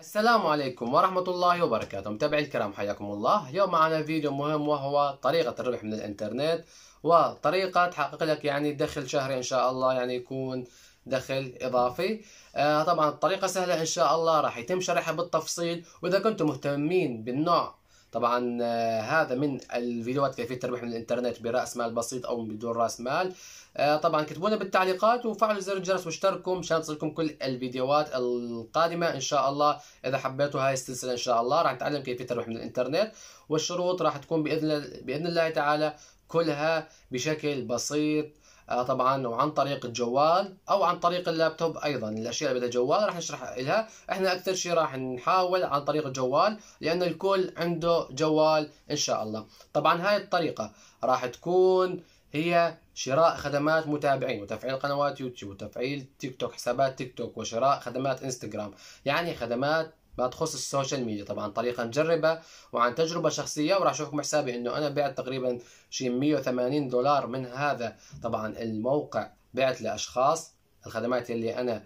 السلام عليكم ورحمة الله وبركاته متابعي الكرام حياكم الله اليوم معنا فيديو مهم وهو طريقة الربح من الانترنت وطريقة تحقق لك يعني دخل شهري ان شاء الله يعني يكون دخل اضافي آه طبعا الطريقة سهلة ان شاء الله راح يتم شرحها بالتفصيل واذا كنتم مهتمين بالنوع طبعا آه، هذا من الفيديوهات كيفيه التربح من الانترنت براس مال بسيط او بدون راس مال آه، طبعا كتبونا بالتعليقات وفعلوا زر الجرس واشتركوا مشان تصلكم كل الفيديوهات القادمه ان شاء الله اذا حبيتوا هاي السلسله ان شاء الله راح نتعلم كيفيه التربح من الانترنت والشروط راح تكون باذن باذن الله تعالى كلها بشكل بسيط آه، طبعا وعن طريق الجوال او عن طريق اللابتوب ايضا الاشياء اللي بدها جوال راح نشرح لها احنا اكثر شيء راح نحاول عن طريق الجوال لان الكل عنده جوال ان شاء الله طبعا هاي الطريقه راح تكون هي شراء خدمات متابعين وتفعيل قنوات يوتيوب وتفعيل تيك توك حسابات تيك توك وشراء خدمات انستغرام يعني خدمات ما تخص السوشيال ميديا طبعا طريقه مجربه وعن تجربه شخصيه وراح اشوفكم حسابي انه انا بعت تقريبا شيء 180 دولار من هذا طبعا الموقع بعت لاشخاص الخدمات اللي انا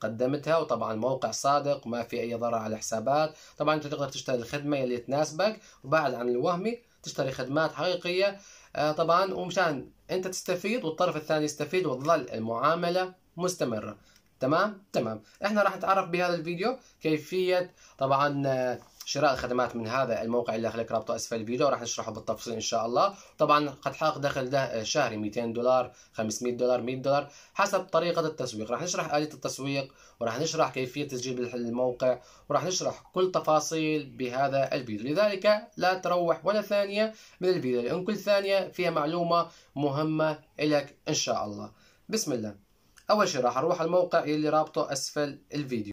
قدمتها وطبعا موقع صادق ما في اي ضرر على الحسابات طبعا انت تقدر تشتري الخدمه اللي تناسبك وبعد عن الوهمي تشتري خدمات حقيقيه آه طبعا ومشان انت تستفيد والطرف الثاني يستفيد وتظل المعامله مستمره تمام تمام احنا راح نتعرف بهذا الفيديو كيفيه طبعا آه، شراء الخدمات من هذا الموقع اللي خليك رابطه اسفل الفيديو راح نشرحه بالتفصيل ان شاء الله طبعا قد حقق دخل آه، شهري 200 دولار 500 دولار 100 دولار حسب طريقه التسويق راح نشرح اليه التسويق وراح نشرح كيفيه تسجيل الموقع وراح نشرح كل تفاصيل بهذا الفيديو لذلك لا تروح ولا ثانيه من الفيديو لان كل ثانيه فيها معلومه مهمه لك ان شاء الله بسم الله أول شي راح أروح على الموقع يلي رابطه أسفل الفيديو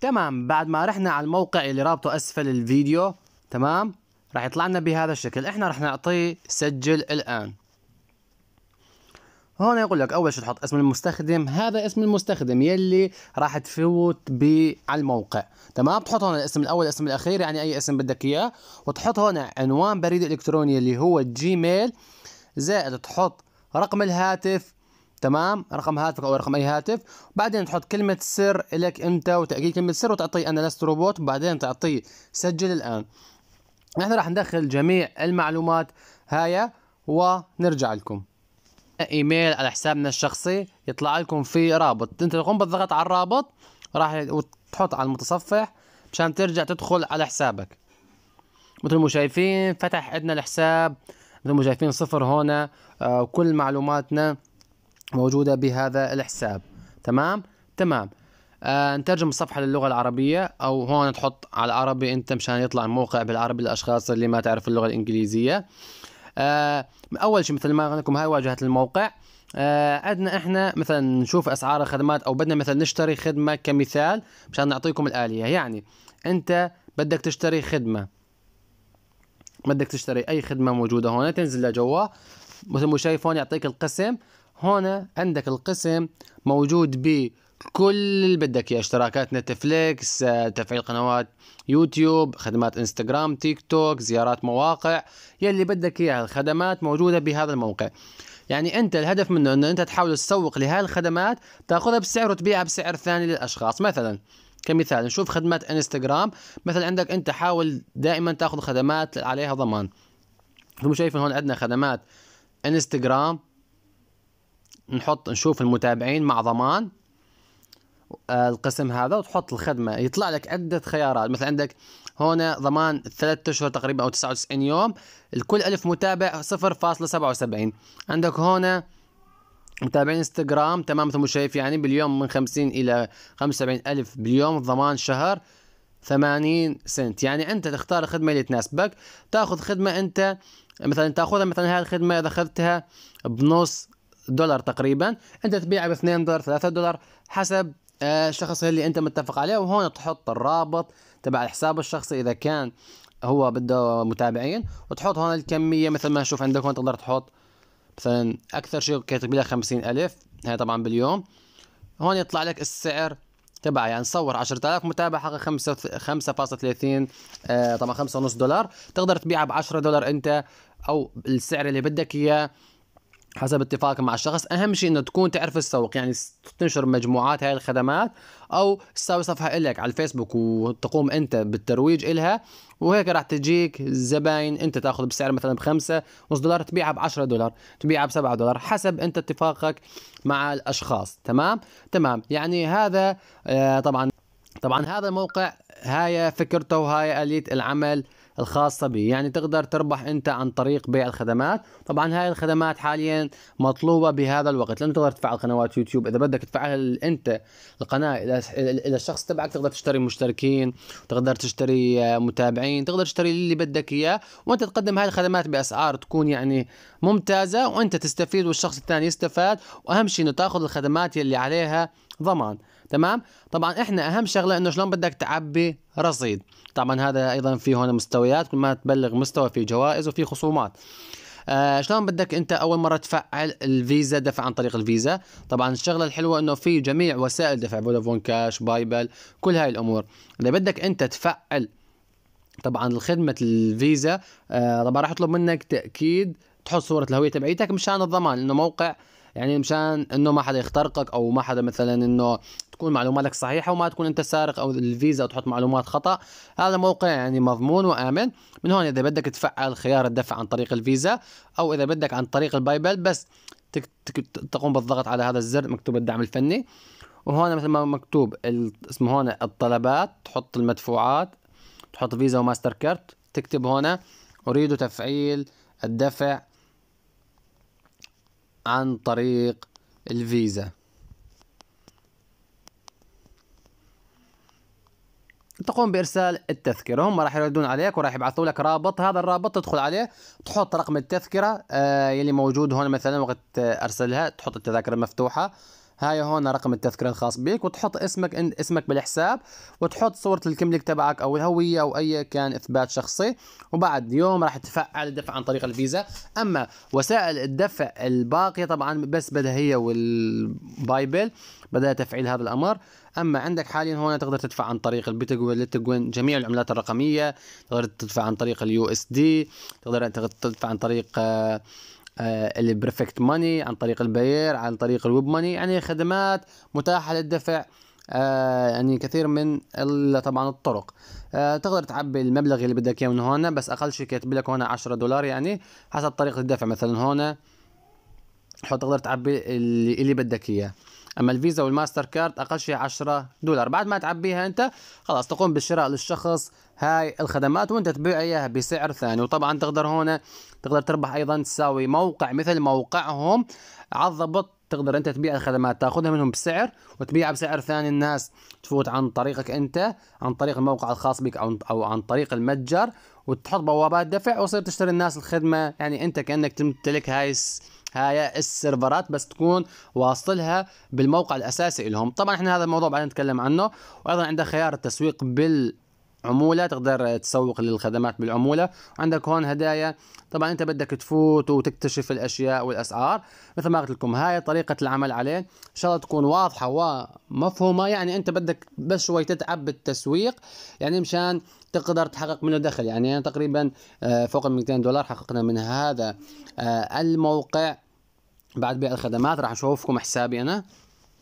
تمام بعد ما رحنا على الموقع اللي رابطه أسفل الفيديو تمام راح يطلع لنا بهذا الشكل احنا راح نعطيه سجل الآن هون يقول لك اول شيء تحط اسم المستخدم هذا اسم المستخدم يلي راح تفوت به على الموقع تمام بتحط هون الاسم الاول الاسم الاخير يعني اي اسم بدك اياه وتحط هون عنوان بريد الكتروني اللي هو الجيميل زائد تحط رقم الهاتف تمام رقم هاتفك او رقم اي هاتف بعدين تحط كلمه سر لك انت وتاكيد كلمه سر وتعطيه انا لست روبوت وبعدين تعطيه سجل الان نحن راح ندخل جميع المعلومات هاي ونرجع لكم ايميل على حسابنا الشخصي يطلع لكم في رابط انت تقوم بالضغط على الرابط راح وتحط على المتصفح مشان ترجع تدخل على حسابك مثل ما شايفين فتح عندنا الحساب مثل ما شايفين صفر هون وكل آه، معلوماتنا موجودة بهذا الحساب تمام تمام آه نترجم الصفحة للغة العربية أو هون تحط على العربي أنت مشان يطلع الموقع بالعربي للأشخاص اللي ما تعرف اللغة الإنجليزية آه أول شيء مثل ما قلت لكم هاي واجهة الموقع آه عندنا احنا مثلا نشوف اسعار الخدمات او بدنا مثلا نشتري خدمه كمثال مشان نعطيكم الاليه يعني انت بدك تشتري خدمه بدك تشتري اي خدمه موجوده هون تنزل لجوا مثل ما شايف هون يعطيك القسم هون عندك القسم موجود ب كل اللي بدك اياه اشتراكات نتفليكس آه، تفعيل قنوات يوتيوب خدمات انستغرام تيك توك زيارات مواقع يلي بدك اياها الخدمات موجوده بهذا الموقع يعني انت الهدف منه انه انت تحاول تسوق لهذه الخدمات تاخذها بسعر وتبيعها بسعر ثاني للاشخاص مثلا كمثال نشوف خدمات انستغرام مثلا عندك انت حاول دائما تاخذ خدمات عليها ضمان انتم شايفين هون عندنا خدمات انستغرام نحط نشوف المتابعين مع ضمان آه، القسم هذا وتحط الخدمة يطلع لك عدة خيارات مثل عندك هنا ضمان ثلاثة أشهر تقريبا أو تسعة وتسعين يوم لكل ألف متابع 0.77 عندك هنا متابعين انستغرام تمام مثل ما شايف يعني باليوم من خمسين إلى خمسة وسبعين ألف باليوم ضمان شهر ثمانين سنت يعني أنت تختار الخدمة اللي تناسبك تاخذ خدمة أنت مثلا تاخذها مثلا هاي الخدمة إذا أخذتها بنص دولار تقريبا انت تبيعه ب 2 دولار 3 دولار حسب آه، الشخص اللي انت متفق عليه وهون تحط الرابط تبع الحساب الشخصي اذا كان هو بده متابعين وتحط هون الكميه مثل ما نشوف عندك هون تقدر تحط مثلا اكثر شيء كاتب لها 50000 هي طبعا باليوم هون يطلع لك السعر تبع يعني صور 10000 متابع حقق 5 5.30 آه طبعا 5.5 دولار تقدر تبيعها ب 10 دولار انت او السعر اللي بدك اياه حسب اتفاقك مع الشخص اهم شيء انه تكون تعرف السوق يعني تنشر مجموعات هاي الخدمات او تسوي صفحه لك على الفيسبوك وتقوم انت بالترويج إلها وهيك راح تجيك زباين انت تاخذ بسعر مثلا بخمسة ونص دولار تبيعها ب 10 دولار تبيعها ب 7 دولار حسب انت اتفاقك مع الاشخاص تمام تمام يعني هذا آه، طبعا طبعا هذا الموقع هاي فكرته وهاي آلية العمل الخاصة به يعني تقدر تربح أنت عن طريق بيع الخدمات طبعا هاي الخدمات حاليا مطلوبة بهذا الوقت لأنه تقدر تفعل قنوات يوتيوب إذا بدك تفعلها أنت القناة إلى الشخص تبعك تقدر تشتري مشتركين تقدر تشتري آه، متابعين تقدر تشتري اللي بدك إياه وأنت تقدم هاي الخدمات بأسعار تكون يعني ممتازة وأنت تستفيد والشخص الثاني يستفاد وأهم شيء أنه تاخذ الخدمات يلي عليها ضمان تمام طبعا احنا اهم شغله انه شلون بدك تعبي رصيد طبعا هذا ايضا في هون مستويات كل ما تبلغ مستوى في جوائز وفي خصومات آه شلون بدك انت اول مره تفعل الفيزا دفع عن طريق الفيزا طبعا الشغله الحلوه انه في جميع وسائل دفع فودافون كاش بايبل كل هاي الامور اذا بدك انت تفعل طبعا خدمه الفيزا آه طبعا راح يطلب منك تاكيد تحط صوره الهويه تبعيتك مشان الضمان انه موقع يعني مشان انه ما حدا يخترقك او ما حدا مثلا انه تكون معلوماتك صحيحه وما تكون انت سارق او الفيزا او تحط معلومات خطا هذا موقع يعني مضمون وامن من هون اذا بدك تفعل خيار الدفع عن طريق الفيزا او اذا بدك عن طريق البايبل بس تقوم بالضغط على هذا الزر مكتوب الدعم الفني وهون مثل ما مكتوب اسمه هون الطلبات تحط المدفوعات تحط فيزا وماستر كارت تكتب هنا اريد تفعيل الدفع عن طريق الفيزا تقوم بارسال التذكره هم راح يردون عليك وراح يبعثوا لك رابط هذا الرابط تدخل عليه تحط رقم التذكره آه يلي موجود هون مثلا وقت آه، ارسلها تحط التذاكر مفتوحه هاي هون رقم التذكرة الخاص بك وتحط اسمك اسمك بالحساب وتحط صورة الكملك تبعك أو الهوية أو أي كان إثبات شخصي وبعد يوم راح تفعل الدفع عن طريق الفيزا أما وسائل الدفع الباقية طبعا بس بدها هي والبايبل بدأ تفعيل هذا الأمر أما عندك حاليا هون تقدر تدفع عن طريق البيتكوين للتكوين جميع العملات الرقمية تقدر تدفع عن طريق اليو اس دي تقدر تدفع عن طريق آه، آه، اللي بريفكت ماني عن طريق البير عن طريق الويب ماني يعني خدمات متاحه للدفع آه، يعني كثير من طبعا الطرق آه، تقدر تعبي المبلغ اللي بدك اياه من هون بس اقل شيء كاتب لك هون 10 دولار يعني حسب طريقه الدفع مثلا هون تقدر تعبي اللي, اللي بدك اياه اما الفيزا والماستر كارد اقل شيء 10 دولار بعد ما تعبيها انت خلاص تقوم بالشراء للشخص هاي الخدمات وانت تبيع اياها بسعر ثاني وطبعا تقدر هنا تقدر تربح ايضا تساوي موقع مثل موقعهم على الضبط تقدر انت تبيع الخدمات تاخذها منهم بسعر وتبيعها بسعر ثاني الناس تفوت عن طريقك انت عن طريق الموقع الخاص بك او او عن طريق المتجر وتحط بوابات دفع وتصير تشتري الناس الخدمه يعني انت كانك تمتلك هاي هاي السيرفرات بس تكون واصلها بالموقع الاساسي لهم طبعا احنا هذا الموضوع بعدين نتكلم عنه وايضا عندك خيار التسويق بال عمولة تقدر تسوق للخدمات بالعمولة عندك هون هدايا طبعا انت بدك تفوت وتكتشف الاشياء والاسعار مثل ما قلت لكم هاي طريقة العمل عليه ان شاء الله تكون واضحة ومفهومة يعني انت بدك بس شوي تتعب بالتسويق يعني مشان تقدر تحقق منه دخل يعني انا تقريبا آه، فوق ال 200 دولار حققنا من هذا آه، الموقع بعد بيع الخدمات راح اشوفكم حسابي انا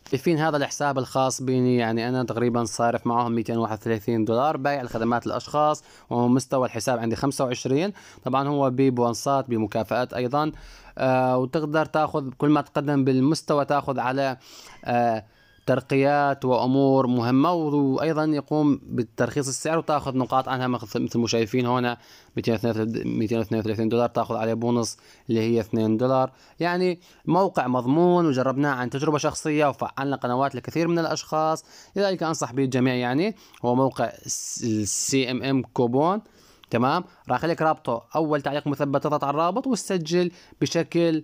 فين هذا الحساب الخاص بيني يعني انا تقريبا صارف معهم 231 دولار بايع الخدمات للاشخاص ومستوى الحساب عندي 25 طبعا هو ببونصات بمكافآت ايضا آه وتقدر تاخذ كل ما تقدم بالمستوى تاخذ على آه ترقيات وامور مهمه وايضا يقوم بترخيص السعر وتاخذ نقاط عنها مثل ما شايفين هنا 232 دولار تاخذ عليه بونص اللي هي 2 دولار يعني موقع مضمون وجربناه عن تجربه شخصيه وفعلنا قنوات لكثير من الاشخاص لذلك انصح به الجميع يعني هو موقع السي ام ام كوبون تمام راح اخليك رابطه اول تعليق مثبت اضغط على الرابط وتسجل بشكل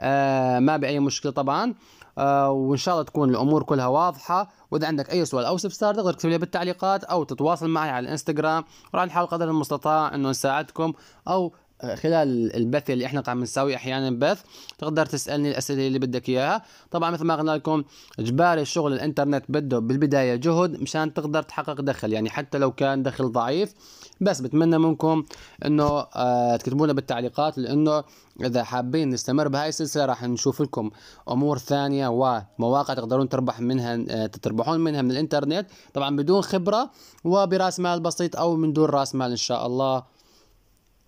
آه، ما باي مشكله طبعا آه، وان شاء الله تكون الامور كلها واضحه واذا عندك اي سؤال او استفسار تقدر تكتب لي بالتعليقات او تتواصل معي على الانستغرام راح نحاول قدر المستطاع انه نساعدكم او خلال البث اللي احنا قاعد نسوي احيانا بث تقدر تسالني الاسئله اللي بدك اياها طبعا مثل ما قلنا لكم اجباري شغل الانترنت بده بالبدايه جهد مشان تقدر تحقق دخل يعني حتى لو كان دخل ضعيف بس بتمنى منكم انه آه تكتبوا لنا بالتعليقات لانه اذا حابين نستمر بهاي السلسله راح نشوف لكم امور ثانيه ومواقع تقدرون تربح منها آه، تربحون منها من الانترنت طبعا بدون خبره وبراس مال بسيط او من دون راس مال ان شاء الله